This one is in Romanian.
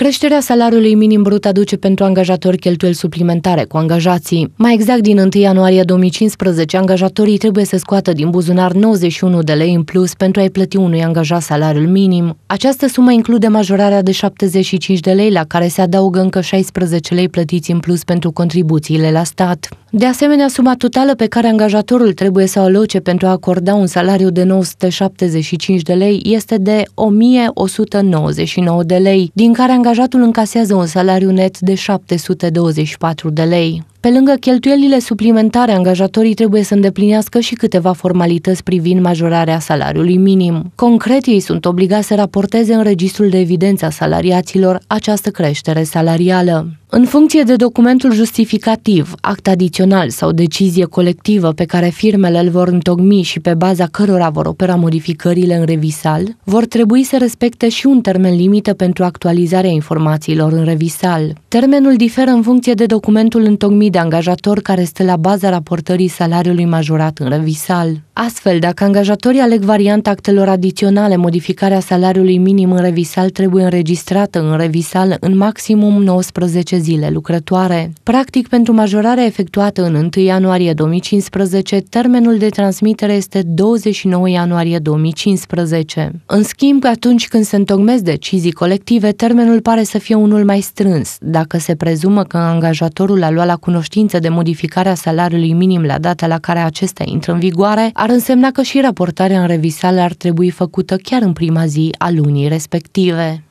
Creșterea salariului minim brut aduce pentru angajatori cheltuieli suplimentare cu angajații. Mai exact, din 1 ianuarie 2015, angajatorii trebuie să scoată din buzunar 91 de lei în plus pentru a-i plăti unui angajat salariul minim. Această sumă include majorarea de 75 de lei, la care se adaugă încă 16 lei plătiți în plus pentru contribuțiile la stat. De asemenea, suma totală pe care angajatorul trebuie să o aloce pentru a acorda un salariu de 975 de lei este de 1199 de lei, din care angajatul încasează un salariu net de 724 de lei. Pe lângă cheltuielile suplimentare, angajatorii trebuie să îndeplinească și câteva formalități privind majorarea salariului minim. Concret, ei sunt obligați să raporteze în registrul de evidență a salariaților această creștere salarială. În funcție de documentul justificativ, act adițional sau decizie colectivă pe care firmele îl vor întocmi și pe baza cărora vor opera modificările în revisal, vor trebui să respecte și un termen limită pentru actualizarea informațiilor în revisal. Termenul diferă în funcție de documentul întocmit mii de angajatori care stă la baza raportării salariului majorat în revisal. Astfel, dacă angajatorii aleg varianta actelor adiționale, modificarea salariului minim în revisal trebuie înregistrată în revisal în maximum 19 zile lucrătoare. Practic, pentru majorarea efectuată în 1 ianuarie 2015, termenul de transmitere este 29 ianuarie 2015. În schimb, atunci când se întocmesc decizii colective, termenul pare să fie unul mai strâns, dacă se prezumă că angajatorul a luat la cunoștință cunoștință de modificarea salariului minim la data la care acesta intră în vigoare, ar însemna că și raportarea în revisale ar trebui făcută chiar în prima zi a lunii respective.